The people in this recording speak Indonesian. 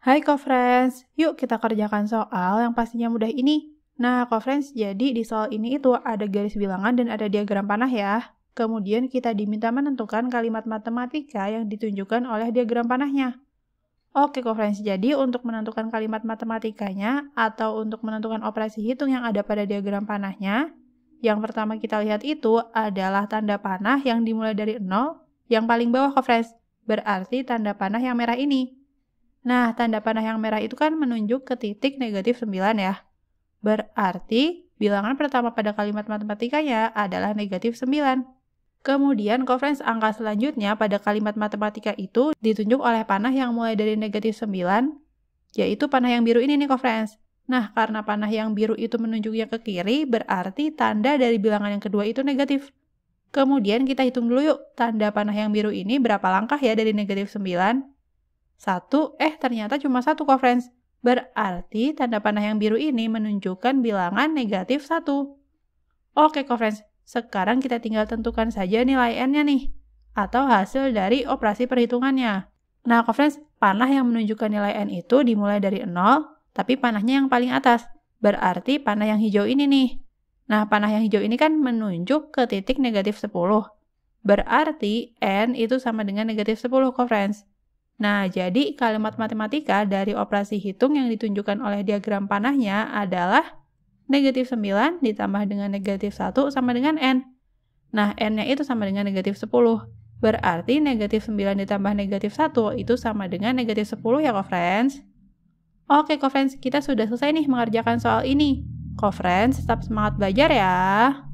Hai Kofrens, yuk kita kerjakan soal yang pastinya mudah ini. Nah, Kofrens, jadi di soal ini itu ada garis bilangan dan ada diagram panah ya. Kemudian kita diminta menentukan kalimat matematika yang ditunjukkan oleh diagram panahnya. Oke Kofrens, jadi untuk menentukan kalimat matematikanya atau untuk menentukan operasi hitung yang ada pada diagram panahnya, yang pertama kita lihat itu adalah tanda panah yang dimulai dari 0 yang paling bawah Kofrens, berarti tanda panah yang merah ini. Nah, tanda panah yang merah itu kan menunjuk ke titik negatif 9 ya. Berarti, bilangan pertama pada kalimat matematikanya adalah negatif 9. Kemudian, konferensi angka selanjutnya pada kalimat matematika itu ditunjuk oleh panah yang mulai dari negatif 9, yaitu panah yang biru ini nih konferensi. Nah, karena panah yang biru itu menunjuknya ke kiri, berarti tanda dari bilangan yang kedua itu negatif. Kemudian kita hitung dulu yuk, tanda panah yang biru ini berapa langkah ya dari negatif 9? Satu, eh ternyata cuma satu kok, friends. Berarti tanda panah yang biru ini menunjukkan bilangan negatif satu. Oke friends. sekarang kita tinggal tentukan saja nilai n-nya nih, atau hasil dari operasi perhitungannya. Nah friends, panah yang menunjukkan nilai n itu dimulai dari 0, tapi panahnya yang paling atas. Berarti panah yang hijau ini nih. Nah panah yang hijau ini kan menunjuk ke titik negatif 10. Berarti n itu sama dengan negatif 10 friends. Nah, jadi kalimat matematika dari operasi hitung yang ditunjukkan oleh diagram panahnya adalah negatif 9 ditambah dengan negatif 1 sama dengan N. Nah, N-nya itu sama dengan negatif 10. Berarti negatif 9 ditambah negatif 1 itu sama dengan negatif 10 ya, co-friends? Oke, co-friends, kita sudah selesai nih mengerjakan soal ini. Co-friends, tetap semangat belajar ya.